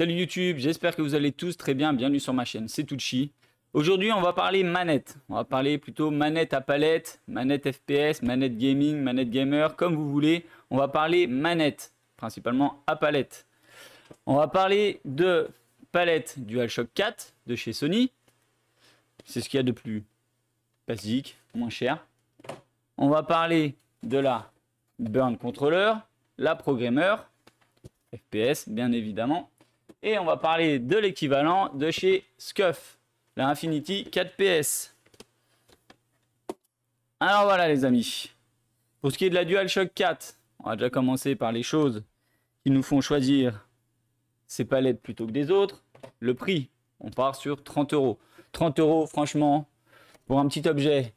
Salut YouTube, j'espère que vous allez tous très bien. Bienvenue sur ma chaîne, c'est Tucci. Aujourd'hui, on va parler manette. On va parler plutôt manette à palette, manette FPS, manette gaming, manette gamer, comme vous voulez. On va parler manette, principalement à palette. On va parler de palette DualShock 4 de chez Sony. C'est ce qu'il y a de plus basique, moins cher. On va parler de la Burn Controller, la Programmer, FPS bien évidemment, et on va parler de l'équivalent de chez scuf la Infinity 4 PS. Alors voilà les amis. Pour ce qui est de la DualShock 4, on va déjà commencer par les choses qui nous font choisir ces palettes plutôt que des autres. Le prix, on part sur 30 euros. 30 euros, franchement, pour un petit objet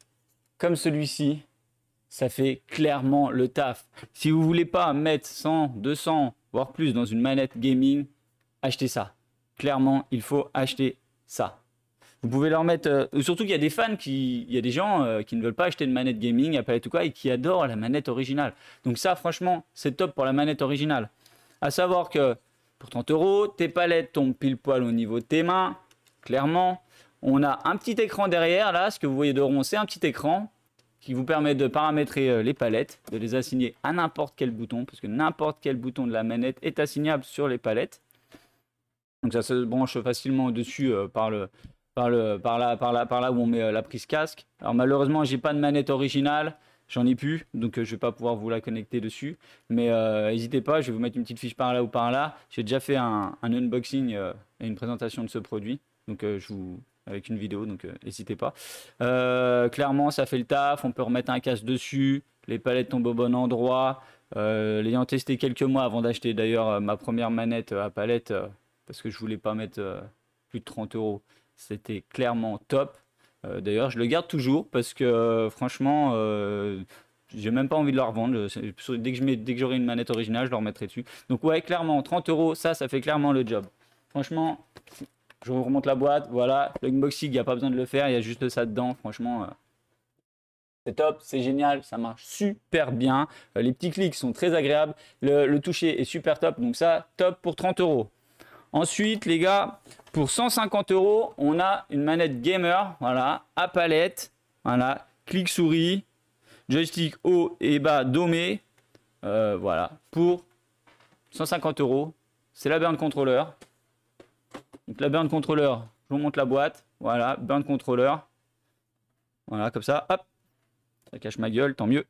comme celui-ci, ça fait clairement le taf. Si vous voulez pas mettre 100, 200, voire plus dans une manette gaming, acheter ça. Clairement, il faut acheter ça. Vous pouvez leur mettre. Euh, surtout qu'il y a des fans qui. Il y a des gens euh, qui ne veulent pas acheter de manette gaming, palette ou quoi et qui adorent la manette originale. Donc ça, franchement, c'est top pour la manette originale. À savoir que pour 30 euros, tes palettes tombent pile poil au niveau de tes mains, clairement. On a un petit écran derrière, là, ce que vous voyez de rond, c'est un petit écran qui vous permet de paramétrer euh, les palettes, de les assigner à n'importe quel bouton, parce que n'importe quel bouton de la manette est assignable sur les palettes. Donc ça se branche facilement au-dessus euh, par là, où on met euh, la prise casque. Alors malheureusement, j'ai pas de manette originale, j'en ai plus, donc euh, je vais pas pouvoir vous la connecter dessus. Mais n'hésitez pas, je vais vous mettre une petite fiche par là ou par là. J'ai déjà fait un, unboxing et une présentation de ce produit, donc je vous, avec une vidéo, donc n'hésitez pas. clairement, ça fait le taf, on peut remettre un casque dessus, les palettes tombent au bon endroit. L'ayant testé quelques mois avant d'acheter d'ailleurs ma première manette à palette, parce que je voulais pas mettre euh, plus de 30 euros. C'était clairement top. Euh, d'ailleurs, je le garde toujours parce que euh, franchement, j'ai même pas envie de le revendre. Dès que j'aurai une manette originale, je le remettrai dessus. Donc ouais, clairement, 30 euros, ça, ça fait clairement le job. Franchement, je remonte la boîte. Voilà, l'unboxing, il n'y a pas besoin de le faire. Il y a juste ça dedans. Franchement. C'est top, c'est génial, ça marche super bien. Les petits clics sont très agréables. Le, le toucher est super top. Donc ça, top pour 30 euros. Ensuite, les gars, pour 150 euros, on a une manette gamer, voilà, à palette, voilà, clic souris, joystick haut et bas domé, euh, voilà, pour 150 euros. C'est la burn controller. Donc la burn controller, je vous montre la boîte, voilà, burn controller, voilà, comme ça, hop, ça cache ma gueule, tant mieux.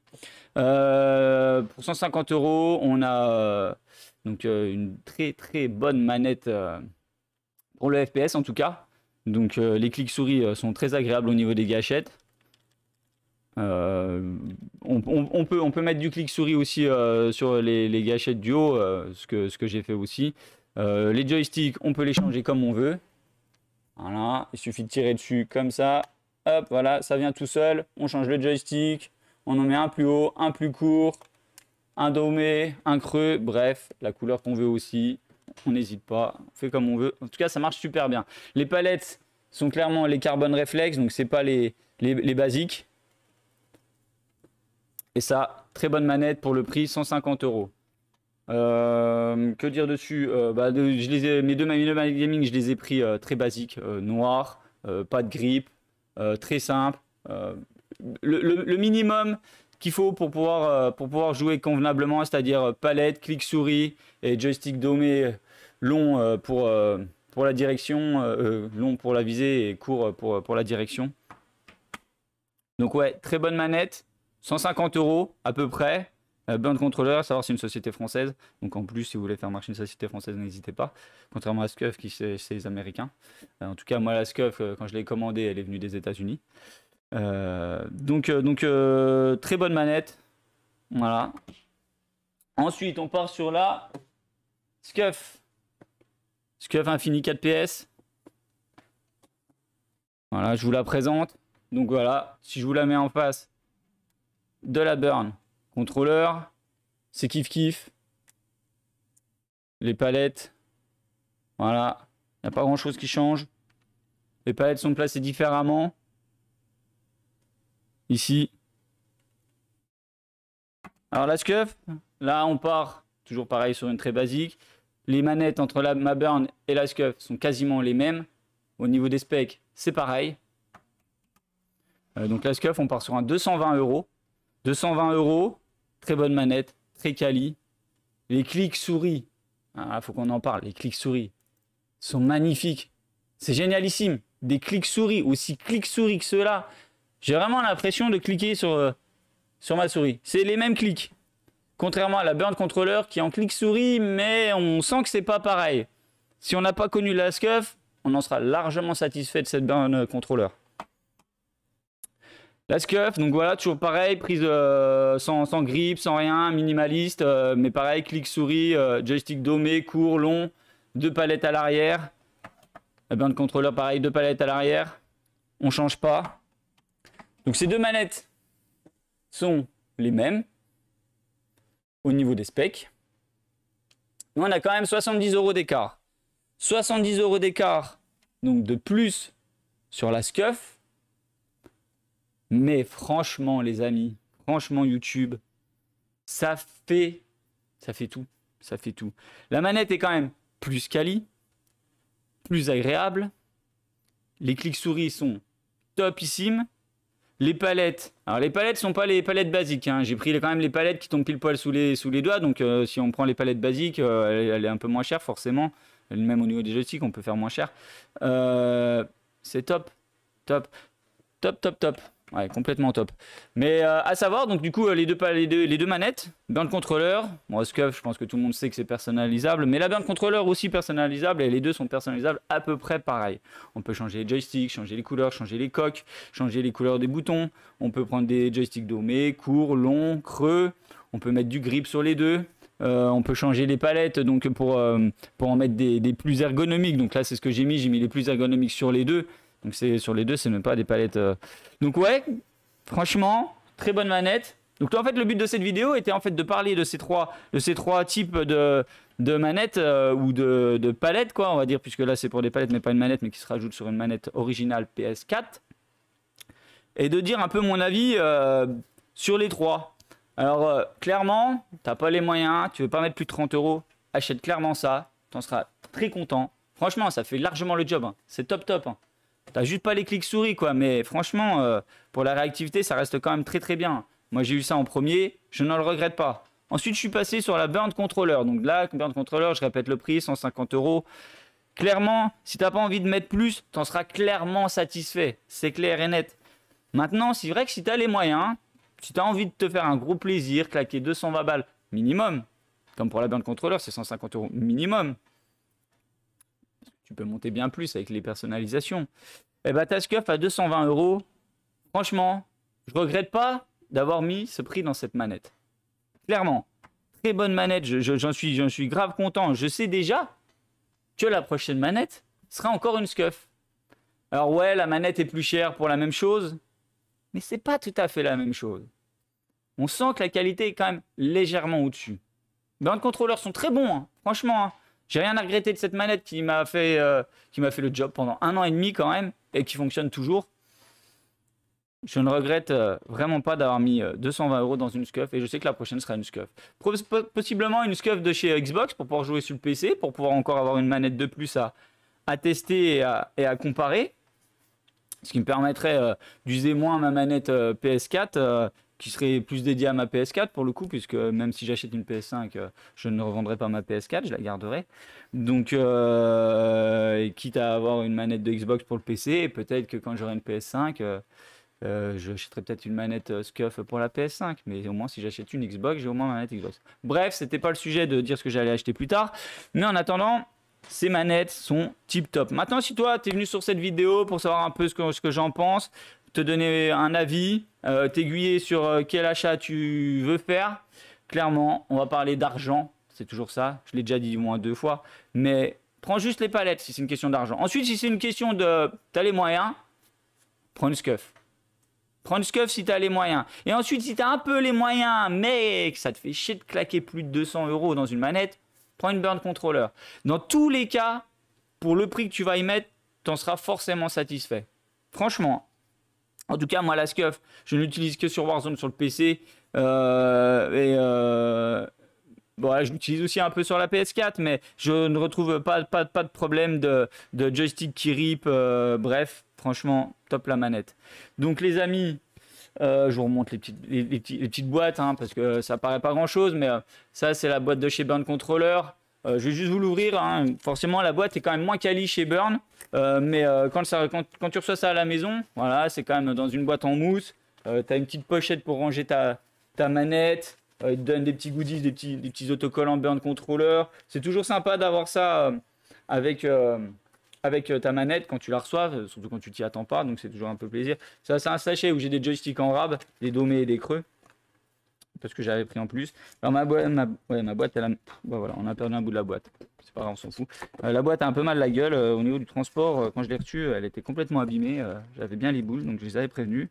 Euh, pour 150 euros, on a euh, donc euh, une très très bonne manette euh, pour le FPS en tout cas. Donc euh, les clics souris sont très agréables au niveau des gâchettes. On, peut, on peut mettre du clic souris aussi sur les, gâchettes du haut, ce que, ce que j'ai fait aussi. les joysticks, on peut les changer comme on veut. Voilà, il suffit de tirer dessus comme ça. Hop, voilà, ça vient tout seul. On change le joystick. On en met un plus haut, un plus court un domé, un creux, bref, la couleur qu'on veut aussi. On n'hésite pas, on fait comme on veut. En tout cas, ça marche super bien. Les palettes sont clairement les carbone Reflex. donc ce n'est pas les, les, basiques. Et ça, très bonne manette pour le prix, 150 euros. Euh, que dire dessus euh, bah, je Mes deux gaming, je les ai pris euh, très basiques, Noir, pas de grip, très simple. le, minimum, qu'il faut pour pouvoir, euh, pour pouvoir jouer convenablement, c'est-à-dire euh, palette, clic souris et joystick domé euh, long pour, pour la direction, long pour la visée et court pour, pour la direction. Donc ouais, très bonne manette, 150 euros à peu près. Bonne Controller, savoir c'est une société française. Donc en plus, si vous voulez faire marcher une société française, n'hésitez pas. Contrairement à Scuff, qui c'est les Américains. en tout cas, moi, la Scuff, quand je l'ai commandée, elle est venue des États-Unis. Euh, donc, euh, donc euh, très bonne manette. Voilà. Ensuite, on part sur la Scuff. Scuff Infini 4 PS. Voilà, je vous la présente. Donc voilà, si je vous la mets en face de la burn, contrôleur, c'est kiff kiff. Les palettes, voilà, il n'y a pas grand chose qui change. Les palettes sont placées différemment. Ici. Alors la scuff, là on part toujours pareil sur une très basique. Les manettes entre la Maburn et la scuff sont quasiment les mêmes. Au niveau des specs, c'est pareil. Euh, donc la scuff, on part sur un 220 euros. 220 euros, très bonne manette, très quali. Les clics souris, il hein, ah, faut qu'on en parle, les clics souris sont magnifiques. C'est génialissime. Des clics souris, aussi clics souris que ceux-là, j'ai vraiment l'impression de cliquer sur, euh, sur ma souris. C'est les mêmes clics. Contrairement à la Burn Controller qui est en clic souris, mais on sent que c'est pas pareil. Si on n'a pas connu la SCUF, on en sera largement satisfait de cette Burn Controller. La SCUF, donc voilà, toujours pareil, prise euh, sans, grip, sans rien, minimaliste, euh, mais pareil, clic souris, joystick domé, court, long, deux palettes à l'arrière. La Burn Controller, pareil, deux palettes à l'arrière. On change pas. Donc ces deux manettes sont les mêmes au niveau des specs. on a quand même 70 euros d'écart. 70 euros d'écart, donc de plus sur la scuff. Mais franchement, les amis, franchement, YouTube, ça fait, ça fait tout. Ça fait tout. La manette est quand même plus quali, plus agréable. Les clics souris sont topissimes. Les palettes. Alors les palettes sont pas les palettes basiques. Hein. J'ai pris quand même les palettes qui tombent pile poil sous les, sous les doigts. Donc euh, si on prend les palettes basiques, euh, elle, est un peu moins chère forcément. Même au niveau des joysticks, on peut faire moins cher. Euh, c'est top. Top. Top, top, top. Ouais, complètement top. Mais euh, à savoir, donc du coup, euh, les deux, les deux, les deux manettes, Burn Controller, bon, je pense que tout le monde sait que c'est personnalisable, mais la Burn contrôleur aussi personnalisable, et les deux sont personnalisables à peu près pareil. On peut changer les joysticks, changer les couleurs, changer les coques, changer les couleurs des boutons, on peut prendre des joysticks domés, courts, longs, creux, on peut mettre du grip sur les deux, euh, on peut changer les palettes donc pour, pour en mettre des plus ergonomiques. Donc là, c'est ce que j'ai mis. J'ai mis les plus ergonomiques sur les deux. Donc c'est sur les deux, c'est même pas des palettes. Euh. Donc ouais, franchement, très bonne manette. Donc en fait, le but de cette vidéo était en fait de parler de ces trois, de ces trois types de, manettes euh, ou de, palettes, quoi, on va dire, puisque là c'est pour des palettes, mais pas une manette, mais qui se rajoute sur une manette originale PS4. Et de dire un peu mon avis euh, sur les trois. Alors clairement, t'as pas les moyens, tu veux pas mettre plus de 30 euros, achète clairement ça, Tu en seras très content. Franchement, ça fait largement le job. Hein. C'est top top. Hein. T'as juste pas les clics souris, quoi. Mais franchement, euh, pour la réactivité, ça reste quand même très très bien. Moi, j'ai eu ça en premier, je n'en le regrette pas. Ensuite, je suis passé sur la Burn Controller. Donc là, Burn Controller, je répète le prix, 150 euros. Clairement, si tu t'as pas envie de mettre plus, t'en seras clairement satisfait. C'est clair et net. Maintenant, c'est vrai que si as les moyens, si t'as envie de te faire un gros plaisir, claquer 220 balles minimum, comme pour la Burn Controller, c'est 150 euros minimum tu peux mm. monter bien plus avec les personnalisations. Et eh bah, ben, scuff à 220 euros, franchement, je regrette pas d'avoir mis ce prix dans cette manette. Clairement, très bonne manette, j'en suis, grave content. Je sais déjà que la prochaine manette sera encore une scuff. Alors ouais, la manette est plus chère pour la même chose, mais c'est pas tout à fait la même chose. On sent que la qualité est quand même légèrement au-dessus. Les les contrôleurs sont très bons, hein. franchement. Hein. J'ai rien à regretter de cette manette qui m'a fait, euh, fait le job pendant un an et demi quand même et qui fonctionne toujours. Je ne regrette euh, vraiment pas d'avoir mis 220 euh, euros dans une SCUF et je sais que la prochaine sera une SCUF. Possiblement une SCUF de chez Xbox pour pouvoir jouer sur le PC, pour pouvoir encore avoir une manette de plus à, à tester et à comparer. Ce qui me permettrait d'user moins ma manette PS4 qui serait plus dédié à ma PS4 pour le coup, puisque même si j'achète une PS5, euh, je ne revendrai pas ma PS4, je la garderai. Donc, euh, quitte à avoir une manette de Xbox pour le PC, peut-être que quand j'aurai une PS5, euh, euh, j'achèterai peut-être une manette SCUF pour la PS5, mais au moins si j'achète une Xbox, j'ai au moins ma manette Xbox. Bref, c'était pas le sujet de dire ce que j'allais acheter plus tard, mais en attendant, ces manettes sont tip top. Maintenant, si toi, tu es venu sur cette vidéo pour savoir un peu ce ce que j'en pense, te donner un avis, euh, t'aiguiller sur euh, quel achat tu veux faire. Clairement, on va parler d'argent, c'est toujours ça, je l'ai déjà dit au moins deux fois, mais prends juste les palettes si c'est une question d'argent. Ensuite, si c'est une question de t'as les moyens, prends une scuff. Prends une scuff si t'as les moyens. Et ensuite, si t'as un peu les moyens, mais que ça te fait chier de claquer plus de 200 euros dans une manette, prends une burn controller. Dans tous les cas, pour le prix que tu vas y mettre, t'en seras forcément satisfait. Franchement, en tout cas, moi, la scuff, je l'utilise que sur Warzone sur le PC. Euh, et euh, bon, je l'utilise aussi un peu sur la PS4, mais je ne retrouve pas, pas, de problème de, joystick qui rip. Euh, bref, franchement, top la manette. Donc, les amis, je vous remonte les petites, les, petites, boîtes hein, parce que ça paraît pas grand chose, mais ça c'est la boîte de chez Burn Controller. Euh, je vais juste vous l'ouvrir. Hein. Forcément, la boîte est quand même moins quali chez Burn. Euh, mais euh, quand, ça, tu reçois ça à la maison, voilà, c'est quand même dans une boîte en mousse. tu as une petite pochette pour ranger ta, ta manette. ils te donnent des petits goodies, des petits, des petits autocollants Burn Controller. C'est toujours sympa d'avoir ça avec, avec ta manette quand tu la reçois, surtout quand tu t'y attends pas. Donc c'est toujours un peu plaisir. Ça, c'est un sachet où j'ai des joysticks en rab, des domés et des creux parce que j'avais pris en plus. Alors ma, boîte, ma, ouais, ma boîte, elle a... voilà, on a perdu un bout de la boîte. C'est pas grave, on s'en fout. Euh, la boîte a un peu mal la gueule euh, au niveau du transport. Euh, quand je l'ai reçue, elle était complètement abîmée. j'avais bien les boules, donc je les avais prévenus.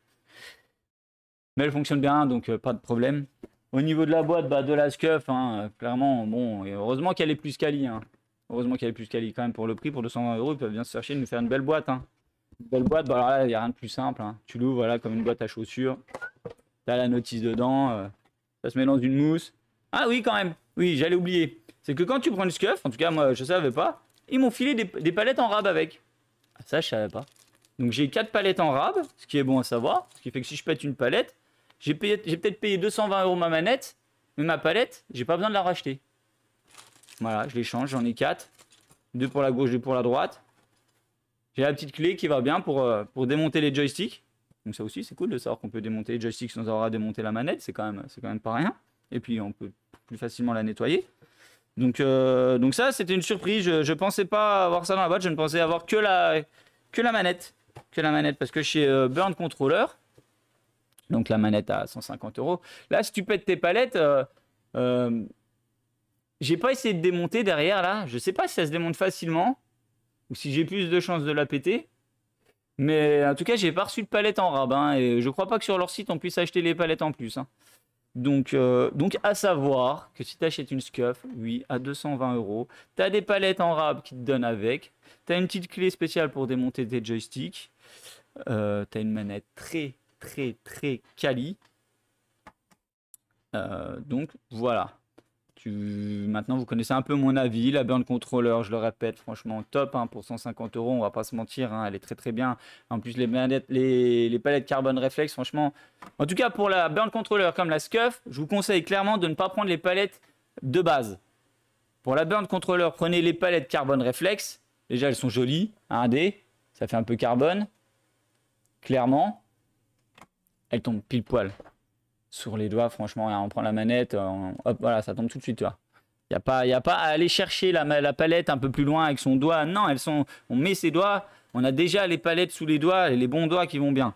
Mais elle fonctionne bien, donc pas de problème. Au niveau de la boîte, bah, de la scuff, hein, clairement, bon, et heureusement qu'elle est plus quali. Hein. Heureusement qu'elle est plus quali quand même pour le prix, pour 220 euros, ils peuvent bien se chercher de nous faire une belle boîte. Hein. belle boîte, bah là, il n'y a rien de plus simple. Tu l'ouvres voilà, comme une boîte à chaussures. T'as la notice dedans ça se met dans une mousse. Ah oui, quand même. Oui, j'allais oublier. C'est que quand tu prends du scuff, en tout cas, moi, je savais pas, ils m'ont filé des, palettes en rab avec. Ah, ça, je savais pas. Donc, j'ai quatre palettes en rab, ce qui est bon à savoir. Ce qui fait que si je pète une palette, j'ai peut-être payé 220 euros ma manette, mais ma palette, j'ai pas besoin de la racheter. Voilà, je l'échange. j'en ai 4. Deux pour la gauche, deux pour la droite. J'ai la petite clé qui va bien pour, euh, pour démonter les joysticks. Donc ça aussi, c'est cool de savoir qu'on peut démonter joystick sans avoir à démonter la manette, c'est quand, même, quand même pas rien. Et puis on peut plus facilement la nettoyer. Donc, euh, donc ça, c'était une surprise. Je, ne pensais pas avoir ça dans la boîte, je ne pensais avoir que la, que la manette. Que la manette, parce que chez euh, Burn Controller, donc la manette à 150 euros, là, si tu pètes tes palettes, euh, j'ai pas essayé de démonter derrière là. Je sais pas si ça se démonte facilement ou si j'ai plus de chances de la péter. Mais en tout cas, j'ai pas reçu de palette en rab. Hein, et je crois pas que sur leur site on puisse acheter les palettes en plus. Hein. Donc, euh, donc, à savoir que si tu achètes une scuff, oui, à 220 euros, tu as des palettes en rab qui te donnent avec. Tu as une petite clé spéciale pour démonter tes joysticks. Euh, t'as tu as une manette très, très, très quali. Euh, donc voilà. Maintenant, vous connaissez un peu mon avis. La Burn Controller, je le répète, franchement, top hein, pour 150 euros. On va pas se mentir, hein, elle est très très bien. En plus, les palettes, les... palettes carbone Reflex, franchement. En tout cas, pour la Burn Controller comme la Scuff, je vous conseille clairement de ne pas prendre les palettes de base. Pour la Burn Controller, prenez les palettes carbone Reflex. Déjà, elles sont jolies. 1D, hein, ça fait un peu carbone. Clairement, elles tombent pile poil sur les doigts, franchement, on prend la manette, hop, voilà, ça tombe tout de suite, tu vois. Il n'y a, pas, a pas à aller chercher la, palette un peu plus loin avec son doigt. Non, elles sont, on met ses doigts, on a déjà les palettes sous les doigts, les bons doigts qui vont bien.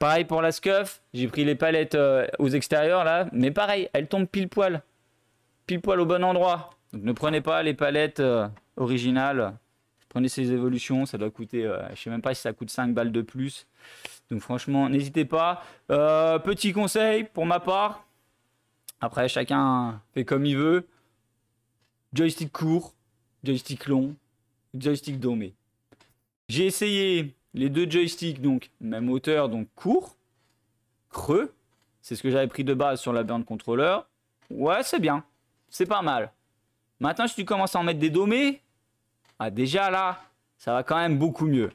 Pareil pour la scuff, j'ai pris les palettes euh, aux extérieurs là, mais pareil, elles tombent pile poil. Pile poil au bon endroit. Donc ne prenez pas les palettes euh, originales. Prenez ces évolutions, ça doit coûter, je euh, je sais même pas si ça coûte 5 balles de plus. Donc franchement, n'hésitez pas. Euh, petit conseil pour ma part. Après, chacun fait comme il veut. Joystick court, joystick long, joystick domé. J'ai essayé les deux joysticks, donc même hauteur, donc court, creux. C'est ce que j'avais pris de base sur la bande contrôleur. Ouais, c'est bien. C'est pas mal. Maintenant, si tu commences à en mettre des domés, ah, déjà là, ça va quand même beaucoup mieux.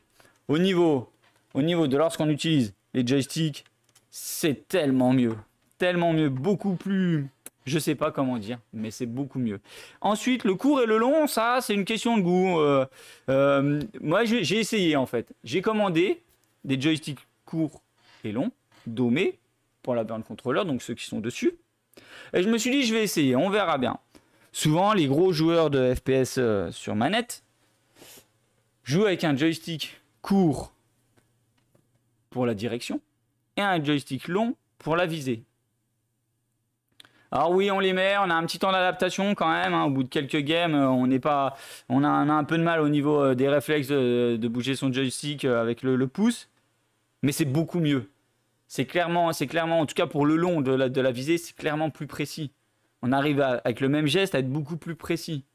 Au niveau, au niveau de lorsqu'on utilise les joysticks, c'est tellement mieux. Tellement mieux, beaucoup plus... Je sais pas comment dire, mais c'est beaucoup mieux. Ensuite, le court et le long, ça, c'est une question de goût. Euh, euh, moi, j'ai essayé en fait. J'ai commandé des joysticks courts et longs, domés, pour la burn contrôleur, donc ceux qui sont dessus. Et je me suis dit, je vais essayer, on verra bien. Souvent, les gros joueurs de FPS euh, sur manette, Joue avec un joystick court pour la direction et un joystick long pour la visée. Alors oui, on les met, on a un petit temps d'adaptation quand même. Hein. Au bout de quelques games, euh, on pas, on a, un peu de mal au niveau euh, des réflexes euh, de, bouger son joystick avec le, pouce, mais c'est beaucoup mieux. C'est clairement, c'est clairement, en tout cas pour le long de la, visée, c'est clairement plus précis. On arrive avec le même geste à être beaucoup plus précis.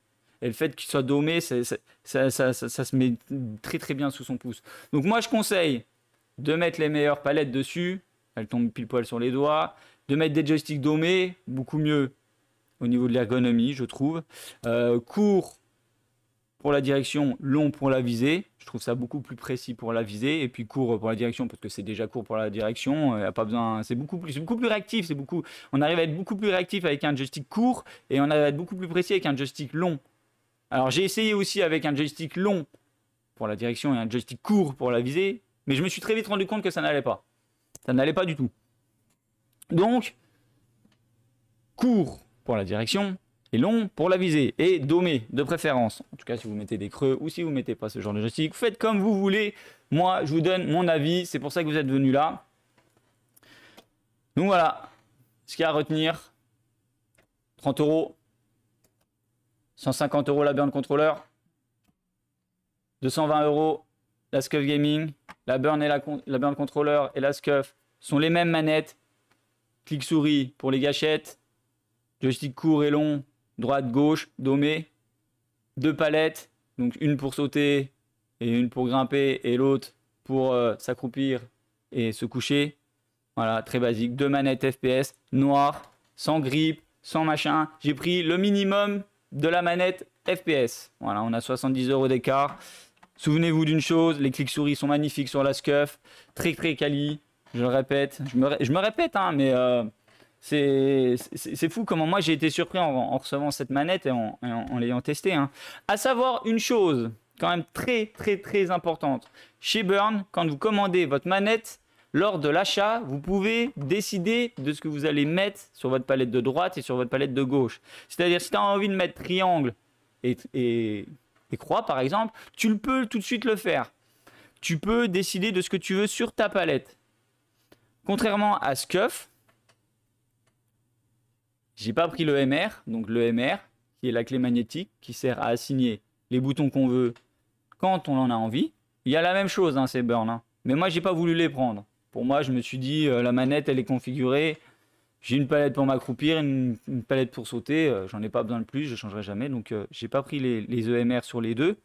Et le fait qu'il soit domé, ça, se met très très bien sous son pouce. Donc moi je conseille de mettre les meilleures palettes dessus, elles tombent pile poil sur les doigts, de mettre des joysticks domés, beaucoup mieux au niveau de l'ergonomie je trouve. Euh, court pour la direction, long pour la visée. Je trouve ça beaucoup plus précis pour la visée. Et puis court pour la direction, parce que c'est déjà court pour la direction. Il a pas besoin. C'est beaucoup plus, beaucoup plus réactif. C'est beaucoup. On arrive à être beaucoup plus réactif avec un joystick court et on arrive à être beaucoup plus précis avec un joystick long. Alors j'ai essayé aussi avec un joystick long pour la direction et un joystick court pour la visée, mais je me suis très vite rendu compte que ça n'allait pas. Ça n'allait pas du tout. Donc, court pour la direction et long pour la visée, et domé de préférence. En tout cas, si vous mettez des creux ou si vous mettez pas ce genre de joystick, faites comme vous voulez. Moi, je vous donne mon avis, c'est pour ça que vous êtes venu là. Donc voilà, ce qu'il y a à retenir, 30 euros, 150 euros la Burn contrôleur, 220 euros la Scuff Gaming. La Burn, et la, la Burn contrôleur et la Scuff sont les mêmes manettes. Clic souris pour les gâchettes. Joystick court et long. Droite, gauche, domé. Deux palettes. Donc une pour sauter et une pour grimper et l'autre pour euh, s'accroupir et se coucher. Voilà, très basique. Deux manettes FPS noires, sans grippe, sans machin. J'ai pris le minimum de la manette FPS. Voilà, on a 70 euros d'écart. Souvenez-vous d'une chose, les clics souris sont magnifiques sur la scuf très très quali, je le répète, je me, répète, hein, mais euh, c'est fou comment moi j'ai été surpris en, recevant cette manette et en, l'ayant testée. Hein. À savoir une chose, quand même très très très importante, chez Burn, quand vous commandez votre manette, lors de l'achat, vous pouvez décider de ce que vous allez mettre sur votre palette de droite et sur votre palette de gauche. C'est-à-dire, si tu as envie de mettre triangle et, et, croix, par exemple, tu le peux tout de suite le faire. Tu peux décider de ce que tu veux sur ta palette. Contrairement à scuf, j'ai pas pris le MR, donc le MR, qui est la clé magnétique, qui sert à assigner les boutons qu'on veut quand on en a envie. Il y a la même chose, hein, ces burn. Hein. Mais moi, j'ai pas voulu les prendre. Pour moi, je me suis dit, euh, la manette, elle est configurée. J'ai une palette pour m'accroupir, une, palette pour sauter. Euh, j'en ai pas besoin de plus, je changerai jamais. Donc, je euh, j'ai pas pris les, EMR e sur les deux.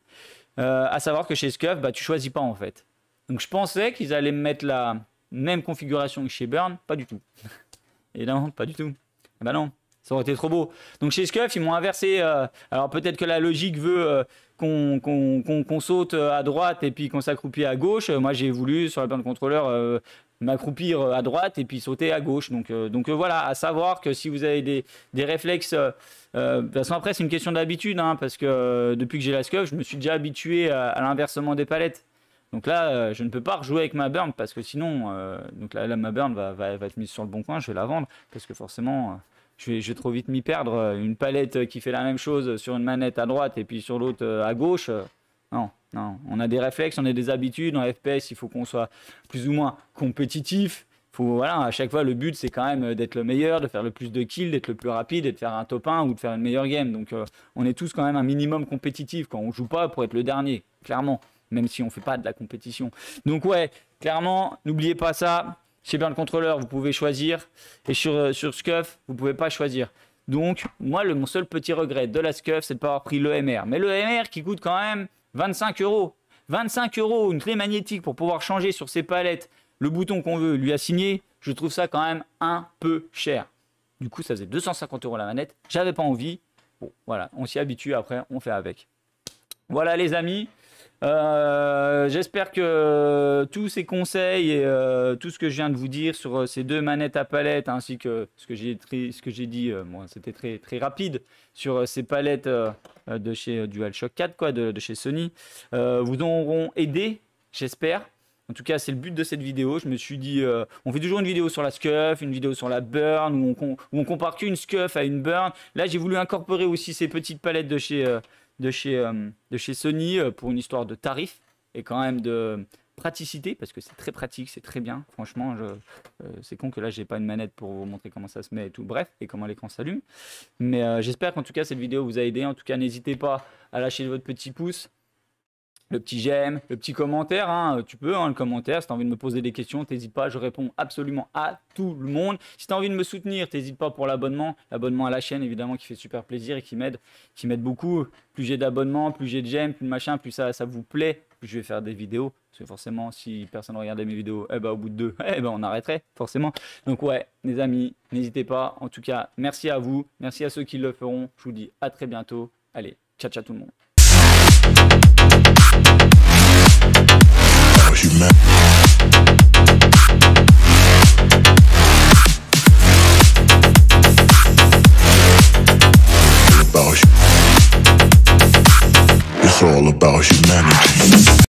A à savoir que chez Scuff, bah, tu choisis pas en fait. Donc, je pensais qu'ils allaient me mettre la même configuration que chez Burn. Pas du tout. Et non, pas du tout. Bah non. Ça aurait été trop beau. Donc chez Scuff, ils m'ont inversé. Euh, alors peut-être que la logique veut euh, qu'on qu'on saute euh, à droite et puis qu'on s'accroupit à gauche. Moi, j'ai voulu, sur la bande de contrôleur, m'accroupir à droite et puis sauter à gauche. Donc, donc voilà, à savoir que si vous avez des, des réflexes... de toute façon, après, c'est une question d'habitude, hein, parce que depuis que j'ai la Scuff, je me suis déjà habitué à, l'inversement des palettes. Donc là, je ne peux pas rejouer avec ma burn parce que sinon, donc là, ma burn va, va, être mise sur le bon coin, je vais la vendre parce que forcément, je vais, trop vite m'y perdre. Une palette qui fait la même chose sur une manette à droite et puis sur l'autre euh, à gauche. Euh, non, non. On a des réflexes, on a des habitudes. En FPS, il faut qu'on soit plus ou moins compétitif. Faut, voilà, à chaque fois, le but, c'est quand même euh, d'être le meilleur, de faire le plus de kills, d'être le plus rapide et de faire un top 1 ou de faire une meilleure game. Donc, on est tous quand même un minimum compétitif quand on joue pas pour être le dernier, clairement, même si on fait pas de la compétition. Donc, ouais, clairement, n'oubliez pas ça bien le contrôleur, vous pouvez choisir. Et sur, euh, sur Scuff, vous ne pouvez pas choisir. Donc, moi, mon seul petit regret de la Scuff, c'est de ne pas avoir pris l'EMR. Mais l'EMR qui coûte quand même 25 euros. 25 euros, une clé magnétique pour pouvoir changer sur ses palettes le bouton qu'on veut, lui assigner, je trouve ça quand même un peu cher. Du coup, ça faisait 250 euros la manette. J'avais pas envie. Bon, voilà, on s'y habitue après, on fait avec. Voilà les amis. Euh, j'espère que euh, tous ces conseils et euh, tout ce que je viens de vous dire sur ces deux manettes à palette, ainsi que ce que j'ai dit, moi c'était très, très rapide, sur ces palettes de chez DualShock 4, quoi, de, chez Sony, vous auront aidé, j'espère. En tout cas, c'est le but de cette vidéo. Je me suis dit, on fait toujours une vidéo sur la scuff, une vidéo sur la burn, où on, compare qu'une scuff à une burn. Là, j'ai voulu incorporer aussi ces petites palettes de chez, de chez, euh, de chez Sony euh, pour une histoire de tarif et quand même de praticité parce que c'est très pratique, c'est très bien. Franchement, je, euh, c'est con que là j'ai pas une manette pour vous montrer comment ça se met et tout. Bref, et comment l'écran s'allume. Mais j'espère qu'en tout cas cette vidéo vous a aidé. En tout cas, n'hésitez pas à lâcher votre petit pouce, le petit j'aime, le petit commentaire. Hein, euh, tu peux, hein, le commentaire. Si tu as envie de me poser des questions, t'hésite pas. Je réponds absolument à tout le monde. Si tu as envie de me soutenir, t'hésite pas pour l'abonnement. L'abonnement à la chaîne, évidemment, qui fait super plaisir et qui m'aide, qui m'aide beaucoup. Plus j'ai d'abonnements, plus j'ai de j'aime, plus de machin, plus ça, ça vous plaît, plus je vais faire des vidéos. Parce que forcément, si personne ne regardait mes vidéos, eh ben, au bout de deux, eh ben, on arrêterait, forcément. Donc ouais, les amis, n'hésitez pas. En tout cas, merci à vous. Merci à ceux qui le feront. Je vous dis à très bientôt. Allez, ciao ciao tout le monde. It's all about humanity.